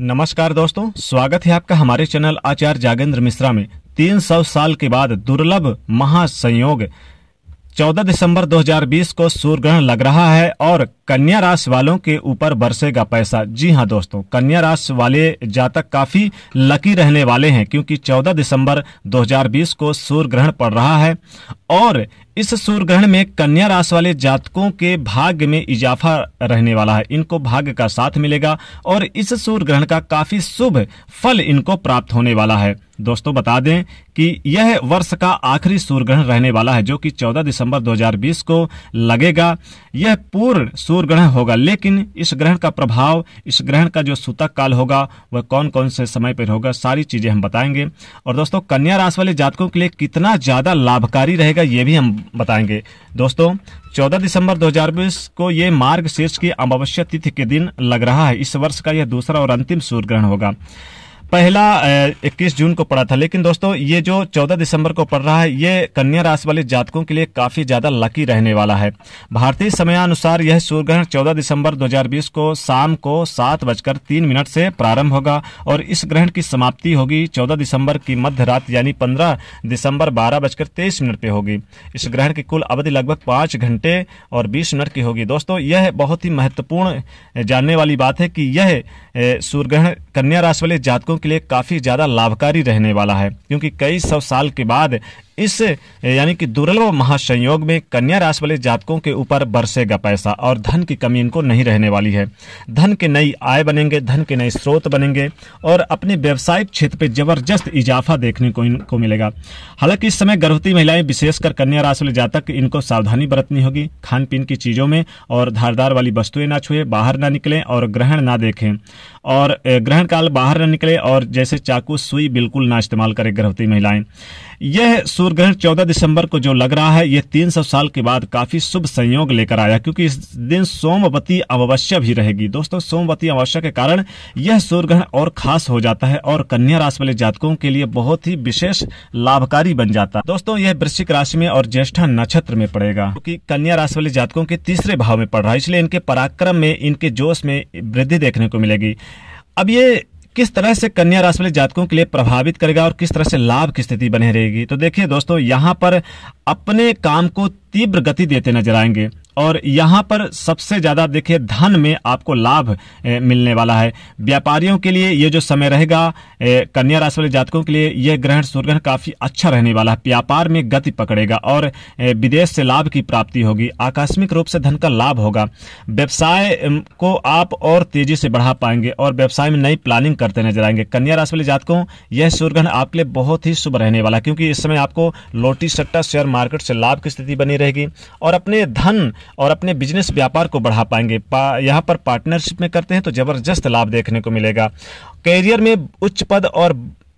नमस्कार दोस्तों स्वागत है आपका हमारे चैनल आचार्य जागेंद्र मिश्रा में 300 साल के बाद दुर्लभ महासंयोग 14 दिसंबर 2020 को सूर्य ग्रहण लग रहा है और कन्या राशि वालों के ऊपर बरसेगा पैसा जी हाँ दोस्तों कन्या राशि वाले जातक काफी लकी रहने वाले हैं क्योंकि 14 दिसंबर 2020 को सूर्य ग्रहण पड़ रहा है और इस सूर्य ग्रहण में कन्या राशि वाले जातकों के भाग्य में इजाफा रहने वाला है इनको भाग्य का साथ मिलेगा और इस सूर्य ग्रहण का काफी शुभ फल इनको प्राप्त होने वाला है दोस्तों बता दें कि यह वर्ष का आखिरी सूर्य ग्रहण रहने वाला है जो कि 14 दिसंबर 2020 को लगेगा यह पूर्ण सूर्य ग्रहण होगा लेकिन इस ग्रहण का प्रभाव इस ग्रहण का जो सूतक काल होगा वह कौन कौन से समय पर होगा सारी चीजें हम बताएंगे और दोस्तों कन्या राशि वाले जातकों के लिए कितना ज्यादा लाभकारी रहेगा ये भी हम बताएंगे दोस्तों 14 दिसंबर 2020 को ये मार्ग शीर्ष की अमावस्या तिथि के दिन लग रहा है इस वर्ष का यह दूसरा और अंतिम सूर्य ग्रहण होगा पहला इक्कीस जून को पड़ा था लेकिन दोस्तों ये जो चौदह दिसंबर को पड़ रहा है ये कन्या राशि वाले जातकों के लिए काफी ज्यादा लकी रहने वाला है भारतीय समयानुसार यह सूर्य ग्रहण 14 दिसंबर 2020 को शाम को सात बजकर तीन मिनट से प्रारंभ होगा और इस ग्रहण की समाप्ति होगी 14 दिसंबर की मध्य रात यानी 15 दिसंबर बारह बजकर तेईस मिनट पे होगी इस ग्रहण की कुल अवधि लगभग पांच घंटे और बीस मिनट की होगी दोस्तों यह बहुत ही महत्वपूर्ण जानने वाली बात है कि यह सूर्यग्रहण कन्या राशि वाले जातकों के लिए काफ़ी ज़्यादा लाभकारी रहने वाला है क्योंकि कई सौ साल के बाद इस यानी कि दुर्लभ महासंयोग में कन्या राशि वाले जातकों के ऊपर बरसेगा पैसा और धन की कमी इनको नहीं रहने वाली है धन के नई आय बनेंगे धन के नए स्रोत बनेंगे और अपने व्यवसायिक क्षेत्र पर जबरदस्त इजाफा देखने को इनको मिलेगा हालांकि इस समय गर्भवती महिलाएं विशेषकर कन्या राशि वाले जातक इनको सावधानी बरतनी होगी खान पीन की चीजों में और धारदार वाली वस्तुएं ना छुए बाहर ना निकलें और ग्रहण ना देखें और ग्रहण काल बाहर ना निकले और जैसे चाकू सुई बिल्कुल ना इस्तेमाल करें गर्भवती महिलाएं यह सूर्य सूर्यग्रहण 14 दिसंबर को जो लग रहा है यह 300 साल के बाद काफी शुभ संयोग लेकर आया क्योंकि इस दिन सोमवती अमावस्या भी रहेगी दोस्तों सोमवती अमावस्या के कारण यह सूर्यग्रहण और खास हो जाता है और कन्या राशि वाले जातकों के लिए बहुत ही विशेष लाभकारी बन जाता है दोस्तों यह वृश्चिक राशि में और ज्येष्ठा नक्षत्र में पड़ेगा क्योंकि कन्या राशि वाले जातकों के तीसरे भाव में पड़ रहा है इसलिए इनके पराक्रम में इनके जोश में वृद्धि देखने को मिलेगी अब ये किस तरह से कन्या राशि वाले जातकों के लिए प्रभावित करेगा और किस तरह से लाभ की स्थिति बने रहेगी तो देखिए दोस्तों यहाँ पर अपने काम को तीव्र गति देते नजर आएंगे और यहाँ पर सबसे ज्यादा देखिए धन में आपको लाभ मिलने वाला है व्यापारियों के लिए ये जो समय रहेगा कन्या राशि वाले जातकों के लिए यह ग्रहण सूर्यग्रहण काफी अच्छा रहने वाला है व्यापार में गति पकड़ेगा और विदेश से लाभ की प्राप्ति होगी आकस्मिक रूप से धन का लाभ होगा व्यवसाय को आप और तेजी से बढ़ा पाएंगे और व्यवसाय में नई प्लानिंग करते नजर आएंगे कन्या राशि वाले जातकों यह सूर्यग्रहण आपके लिए बहुत ही शुभ रहने वाला क्योंकि इस समय आपको लोटी सट्टा शेयर मार्केट से लाभ की स्थिति बनी रहेगी और अपने धन और अपने बिजनेस व्यापार को बढ़ा पाएंगे पा, यहाँ पर पार्टनरशिप में करते हैं तो ज़बरदस्त लाभ देखने को मिलेगा कैरियर में उच्च पद और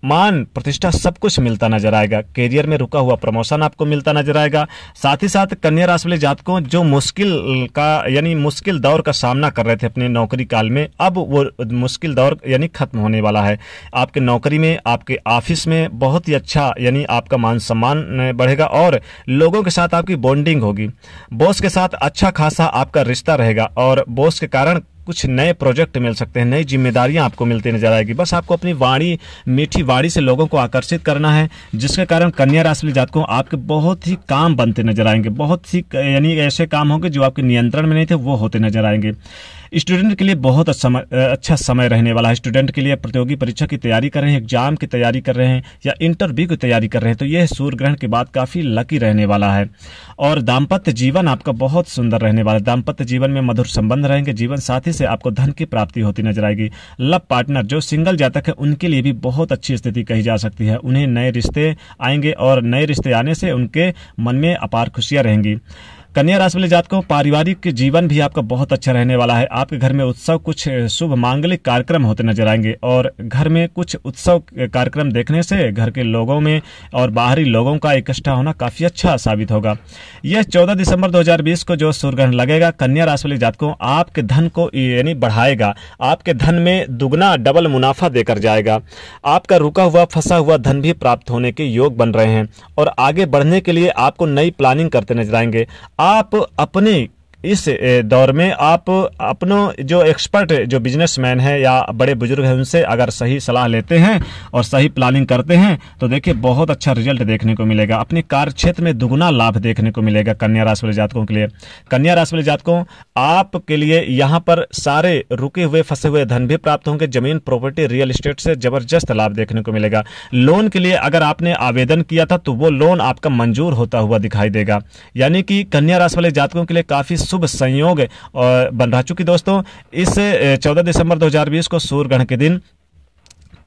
मान प्रतिष्ठा सब कुछ मिलता नजर आएगा करियर में रुका हुआ प्रमोशन आपको मिलता नजर आएगा साथ ही साथ कन्या राशि वाले जातकों जो मुश्किल का यानी मुश्किल दौर का सामना कर रहे थे अपने नौकरी काल में अब वो मुश्किल दौर यानी खत्म होने वाला है आपके नौकरी में आपके ऑफिस में बहुत ही अच्छा यानी आपका मान सम्मान बढ़ेगा और लोगों के साथ आपकी बॉन्डिंग होगी बॉस के साथ अच्छा खासा आपका रिश्ता रहेगा और बॉस के कारण कुछ नए प्रोजेक्ट मिल सकते हैं नई जिम्मेदारियां आपको मिलती नजर आएगी बस आपको अपनी वाणी मीठी वाणी से लोगों को आकर्षित करना है जिसके कारण कन्या राशि वाले जातकों आपके बहुत ही काम बनते नजर आएंगे बहुत ही यानी ऐसे काम होंगे जो आपके नियंत्रण में नहीं थे वो होते नजर आएंगे स्टूडेंट के लिए बहुत समय, अच्छा समय रहने वाला है स्टूडेंट के लिए प्रतियोगी परीक्षा की तैयारी कर रहे हैं एग्जाम की तैयारी कर रहे हैं या इंटरव्यू की तैयारी कर रहे हैं तो यह सूर्य ग्रहण के बाद काफी लकी रहने वाला है और दाम्पत्य जीवन आपका बहुत सुंदर रहने वाला है दाम्पत्य जीवन में मधुर संबंध रहेंगे जीवन साथी से आपको धन की प्राप्ति होती नजर आएगी लव पार्टनर जो सिंगल जातक है उनके लिए भी बहुत अच्छी स्थिति कही जा सकती है उन्हें नए रिश्ते आएंगे और नए रिश्ते आने से उनके मन में अपार खुशियां रहेंगी कन्या राशि वाले जातकों पारिवारिक जीवन भी आपका बहुत अच्छा रहने वाला है आपके घर में उत्सव कुछ शुभ मांगलिक कार्यक्रम होते नजर आएंगे और घर में कुछ उत्सव कार्यक्रम देखने से घर के लोगों में और बाहरी लोगों का इकट्ठा होना काफी अच्छा साबित होगा यह चौदह दिसंबर दो को जो सूर्य ग्रहण लगेगा कन्या राशि वाले जातकों आपके धन को यानी बढ़ाएगा आपके धन में दुगना डबल मुनाफा देकर जाएगा आपका रुका हुआ फंसा हुआ धन भी प्राप्त होने के योग बन रहे हैं और आगे बढ़ने के लिए आपको नई प्लानिंग करते नजर आएंगे आप अपने इस दौर में आप अपनों जो एक्सपर्ट जो बिजनेसमैन है या बड़े बुजुर्ग हैं उनसे अगर सही सलाह लेते हैं और सही प्लानिंग करते हैं तो देखिए बहुत अच्छा रिजल्ट देखने को मिलेगा अपने कार्य क्षेत्र में दुगुना लाभ देखने को मिलेगा कन्या राशि वाले जातकों के लिए कन्या राशि वाले जातकों आपके लिए यहाँ पर सारे रुके हुए फंसे हुए धन भी प्राप्त होंगे जमीन प्रॉपर्टी रियल इस्टेट से जबरदस्त लाभ देखने को मिलेगा लोन के लिए अगर आपने आवेदन किया था तो वो लोन आपका मंजूर होता हुआ दिखाई देगा यानी कि कन्या राशि वाले जातकों के लिए काफी शुभ संयोग बन रहा चुकी दोस्तों इस चौदह दिसंबर 2020 को सूर्य ग्रहण के दिन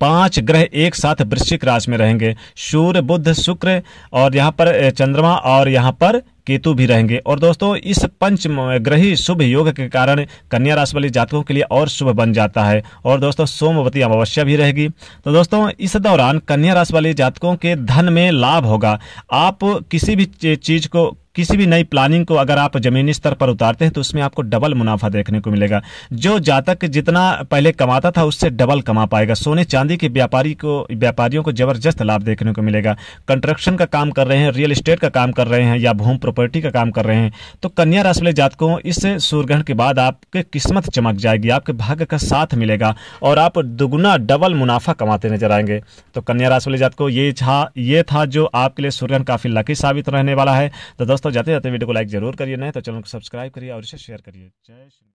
पांच ग्रह एक साथ वृश्चिक राशि में रहेंगे सूर्य बुद्ध शुक्र और यहाँ पर चंद्रमा और यहाँ पर केतु भी रहेंगे और दोस्तों इस पंच ग्रही शुभ योग के कारण कन्या राशि वाले जातकों के लिए और शुभ बन जाता है और दोस्तों सोमवती अमावस्या भी रहेगी तो दोस्तों इस दौरान कन्या राशि वाले जातकों के धन में लाभ होगा आप किसी भी चीज को किसी भी नई प्लानिंग को अगर आप जमीनी स्तर पर उतारते हैं तो उसमें आपको डबल मुनाफा देखने को मिलेगा जो जातक जितना पहले कमाता था उससे डबल कमा पाएगा सोने चांदी के व्यापारी को व्यापारियों को जबरदस्त लाभ देखने को मिलेगा कंस्ट्रक्शन का काम कर रहे हैं रियल इस्टेट का काम कर रहे हैं या होम प्रॉपर्टी का काम कर रहे हैं तो कन्या राशि वाले जातकों इस सूर्यग्रहण के बाद आपके किस्मत चमक जाएगी आपके भाग्य का साथ मिलेगा और आप दुगुना डबल मुनाफा कमाते नजर आएंगे तो कन्या राशि वाले जातकों ये था ये था जो आपके लिए सूर्यग्रहण काफी लकी साबित रहने वाला है तो दोस्तों दोस्तों जाते जाते वीडियो को लाइक जरूर करिए नहीं तो चैनल को सब्सक्राइब करिए और इसे शेयर करिए जय